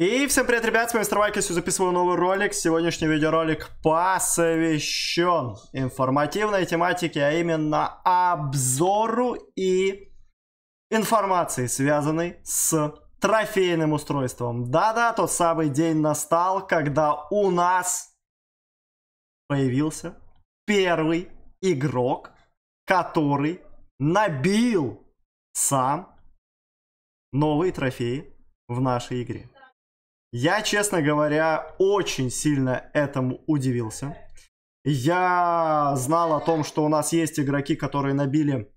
И всем привет, ребят, с вами Мистер Вайкис, записываю новый ролик. Сегодняшний видеоролик посвящен информативной тематике, а именно обзору и информации, связанной с трофейным устройством. Да-да, тот самый день настал, когда у нас появился первый игрок, который набил сам новые трофеи в нашей игре. Я, честно говоря, очень сильно этому удивился. Я знал о том, что у нас есть игроки, которые набили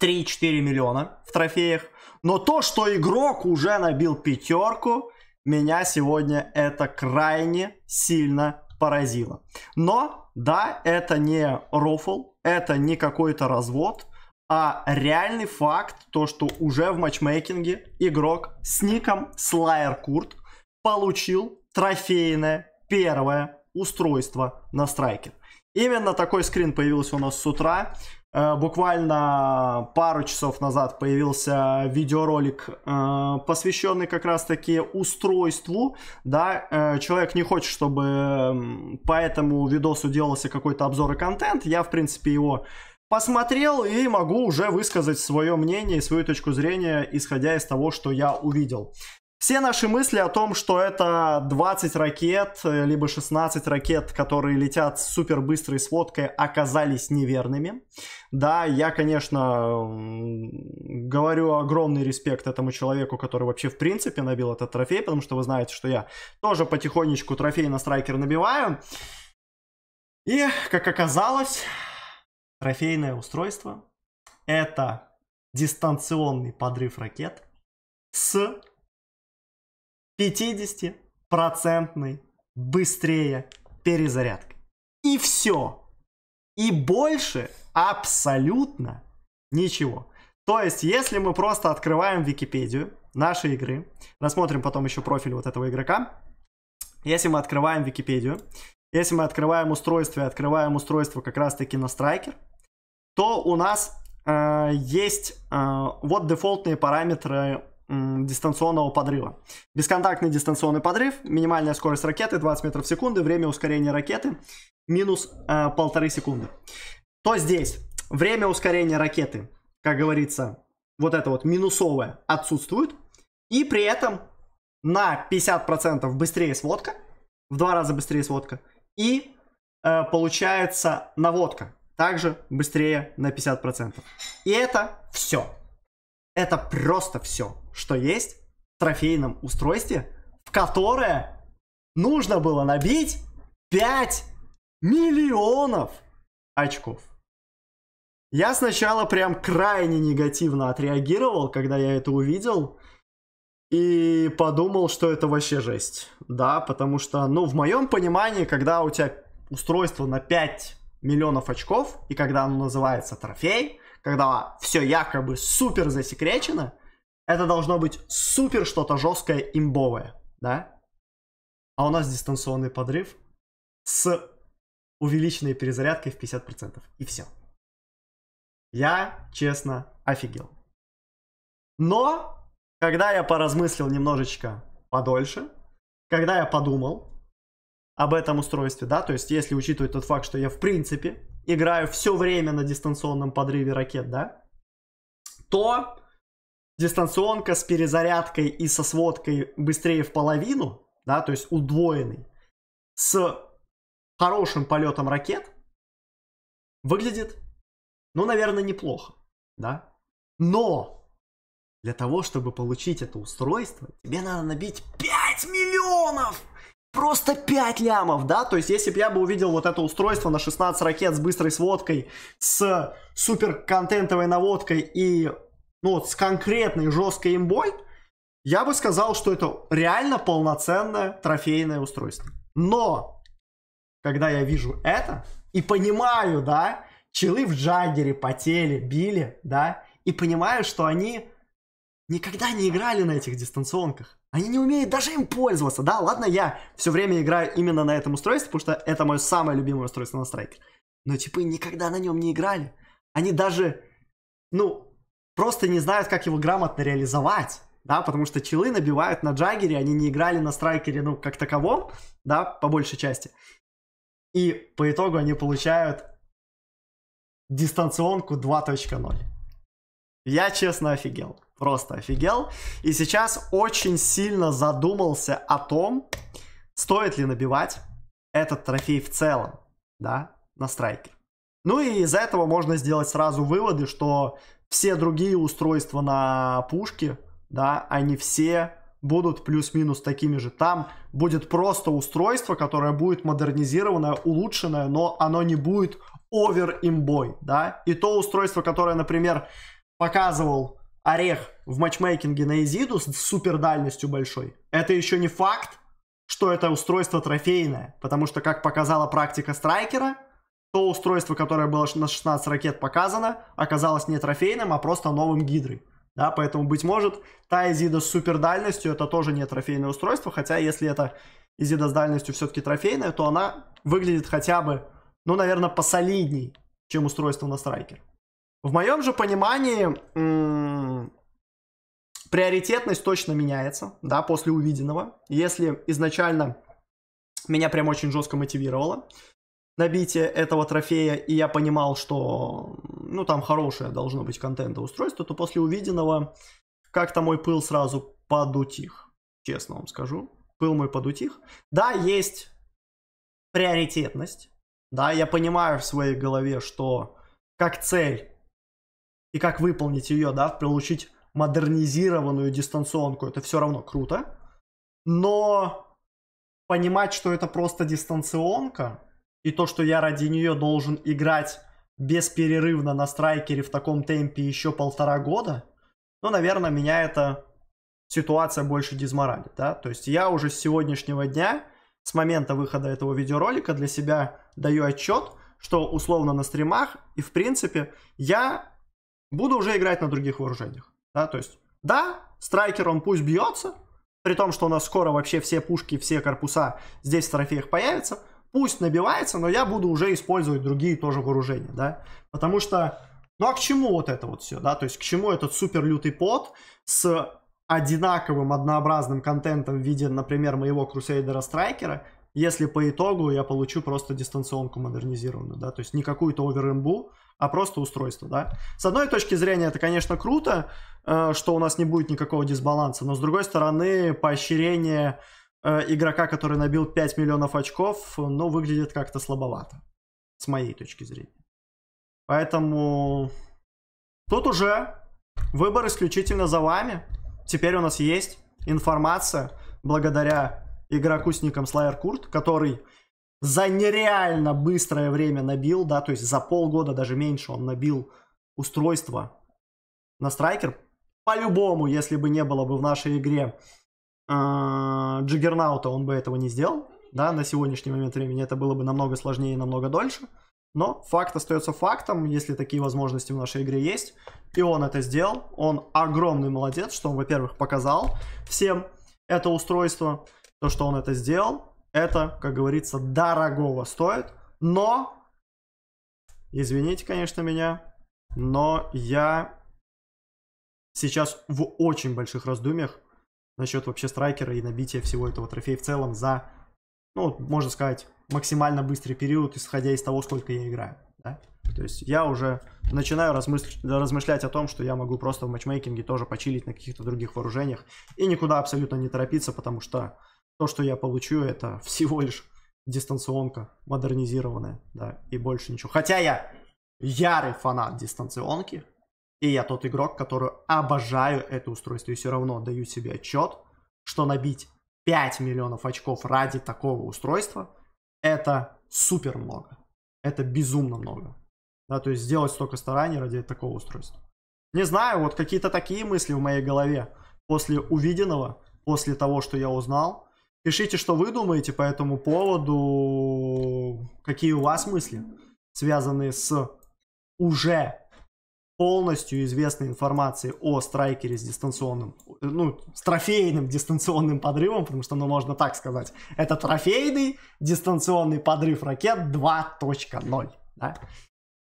3-4 миллиона в трофеях. Но то, что игрок уже набил пятерку, меня сегодня это крайне сильно поразило. Но, да, это не рофл, это не какой-то развод, а реальный факт, то, что уже в матчмейкинге игрок с ником Слайер Курт получил трофейное первое устройство на страйке. Именно такой скрин появился у нас с утра. Э, буквально пару часов назад появился видеоролик, э, посвященный как раз-таки устройству. Да, э, человек не хочет, чтобы по этому видосу делался какой-то обзор и контент. Я, в принципе, его посмотрел и могу уже высказать свое мнение и свою точку зрения, исходя из того, что я увидел. Все наши мысли о том, что это 20 ракет, э, либо 16 ракет, которые летят с супербыстрой сводкой, оказались неверными. Да, я, конечно, говорю огромный респект этому человеку, который вообще в принципе набил этот трофей, потому что вы знаете, что я тоже потихонечку трофей на страйкер набиваю. И, как оказалось, трофейное устройство это дистанционный подрыв ракет с 50-процентной быстрее перезарядкой. И все. И больше абсолютно ничего. То есть, если мы просто открываем Википедию нашей игры, рассмотрим потом еще профиль вот этого игрока, если мы открываем Википедию, если мы открываем устройство и открываем устройство как раз-таки на Striker, то у нас э, есть э, вот дефолтные параметры дистанционного подрыва. Бесконтактный дистанционный подрыв, минимальная скорость ракеты 20 метров в секунду, время ускорения ракеты минус э, полторы секунды. То здесь время ускорения ракеты, как говорится, вот это вот минусовое отсутствует. И при этом на 50% быстрее сводка, в два раза быстрее сводка, и э, получается наводка также быстрее на 50%. И это все. Это просто все что есть в трофейном устройстве, в которое нужно было набить 5 миллионов очков. Я сначала прям крайне негативно отреагировал, когда я это увидел. И подумал, что это вообще жесть. Да, потому что, ну, в моем понимании, когда у тебя устройство на 5 миллионов очков, и когда оно называется трофей, когда все якобы супер засекречено, это должно быть супер что-то жесткое, имбовое, да? А у нас дистанционный подрыв с увеличенной перезарядкой в 50%. И все. Я, честно, офигел. Но, когда я поразмыслил немножечко подольше, когда я подумал об этом устройстве, да, то есть если учитывать тот факт, что я в принципе играю все время на дистанционном подрыве ракет, да, то дистанционка с перезарядкой и со сводкой быстрее в половину, да, то есть удвоенный, с хорошим полетом ракет выглядит, ну, наверное, неплохо, да. Но для того, чтобы получить это устройство, тебе надо набить 5 миллионов! Просто 5 лямов, да? То есть, если бы я бы увидел вот это устройство на 16 ракет с быстрой сводкой, с супер контентовой наводкой и ну вот с конкретной жесткой имбой, я бы сказал, что это реально полноценное трофейное устройство. Но, когда я вижу это и понимаю, да, челы в джаггере потели, били, да, и понимаю, что они никогда не играли на этих дистанционках. Они не умеют даже им пользоваться, да? Ладно, я все время играю именно на этом устройстве, потому что это мое самое любимое устройство на страйкер. Но типы никогда на нем не играли. Они даже, ну, просто не знают, как его грамотно реализовать. Да, потому что челы набивают на джаггере, они не играли на страйкере, ну, как таковом, да, по большей части. И по итогу они получают дистанционку 2.0. Я честно офигел. Просто офигел. И сейчас очень сильно задумался о том, стоит ли набивать этот трофей в целом, да, на страйкер. Ну и из этого можно сделать сразу выводы, что все другие устройства на пушке, да, они все будут плюс-минус такими же. Там будет просто устройство, которое будет модернизированное, улучшенное, но оно не будет овер имбой, да. И то устройство, которое, например, показывал Орех в матчмейкинге на Изиду с супер дальностью большой, это еще не факт, что это устройство трофейное, потому что, как показала практика Страйкера, то устройство, которое было на 16 ракет показано, оказалось не трофейным, а просто новым гидрой. Да, поэтому, быть может, та Изида с супердальностью это тоже не трофейное устройство, хотя если это Изида с дальностью все-таки трофейная, то она выглядит хотя бы, ну, наверное, посолидней, чем устройство на страйкер. В моем же понимании м-м, приоритетность точно меняется, да, после увиденного. Если изначально меня прям очень жестко мотивировало набитие этого трофея, и я понимал, что ну там хорошее должно быть контента устройство, то после увиденного как-то мой пыл сразу подутих. Честно вам скажу. Пыл мой подутих. Да, есть приоритетность. Да, я понимаю в своей голове, что как цель и как выполнить ее, да, получить модернизированную дистанционку, это все равно круто. Но понимать, что это просто дистанционка, и то, что я ради нее должен играть бесперерывно на страйкере в таком темпе еще полтора года, ну, наверное, меня эта ситуация больше дизморалит, да. То есть я уже с сегодняшнего дня, с момента выхода этого видеоролика для себя даю отчет, что условно на стримах и в принципе я буду уже играть на других вооружениях, да. То есть да, страйкер он пусть бьется, при том, что у нас скоро вообще все пушки, все корпуса здесь в трофеях появятся, Пусть набивается, но я буду уже использовать другие тоже вооружения, да. Потому что, ну а к чему вот это вот все, да? То есть к чему этот супер лютый пот с одинаковым однообразным контентом в виде, например, моего Крусейдера Страйкера, если по итогу я получу просто дистанционку модернизированную, да, то есть не какую-то оверэмбу, а просто устройство, да. С одной точки зрения это, конечно, круто, э, что у нас не будет никакого дисбаланса, но с другой стороны поощрение Э, игрока, который набил 5 миллионов очков, ну, выглядит как-то слабовато. С моей точки зрения. Поэтому тут уже выбор исключительно за вами. Теперь у нас есть информация благодаря игроку с ником Слайер Курт, который за нереально быстрое время набил, да, то есть за полгода, даже меньше он набил устройство на страйкер. По-любому, если бы не было бы в нашей игре а, Джиггернаута он бы этого не сделал, да, на сегодняшний момент времени это было бы намного сложнее и намного дольше, но факт остается фактом, если такие возможности в нашей игре есть, и он это сделал, он огромный молодец, что он, во-первых, показал всем это устройство, то, что он это сделал, это, как говорится, дорогого стоит, но, извините, конечно, меня, но я сейчас в очень больших раздумьях насчет вообще страйкера и набития всего этого трофея в целом за, ну, можно сказать, максимально быстрый период, исходя из того, сколько я играю. Да? То есть я уже начинаю размыш... размышлять о том, что я могу просто в матчмейкинге тоже почилить на каких-то других вооружениях и никуда абсолютно не торопиться, потому что то, что я получу, это всего лишь дистанционка модернизированная, да, и больше ничего. Хотя я ярый фанат дистанционки, и я тот игрок, который обожаю это устройство и все равно даю себе отчет, что набить 5 миллионов очков ради такого устройства – это супер много. Это безумно много. Да, то есть сделать столько стараний ради такого устройства. Не знаю, вот какие-то такие мысли в моей голове после увиденного, после того, что я узнал. Пишите, что вы думаете по этому поводу, какие у вас мысли, связанные с уже полностью известной информации о страйкере с дистанционным, ну, с трофейным дистанционным подрывом, потому что, ну, можно так сказать, это трофейный дистанционный подрыв ракет 2.0. Да?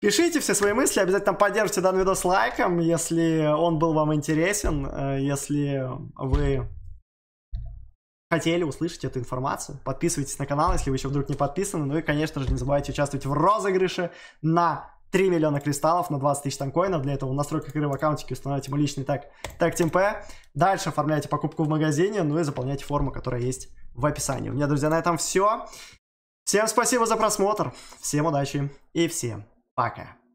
Пишите все свои мысли, обязательно поддержите данный видос лайком, если он был вам интересен, э, если вы хотели услышать эту информацию. Подписывайтесь на канал, если вы еще вдруг не подписаны. Ну и, конечно же, не забывайте участвовать в розыгрыше на 3 миллиона кристаллов на 20 тысяч танкоинов. Для этого в настройках игры в аккаунтике устанавливайте мой личный так так ТМП. Дальше оформляйте покупку в магазине, ну и заполняйте форму, которая есть в описании. У меня, друзья, на этом все. Всем спасибо за просмотр, всем удачи и всем пока.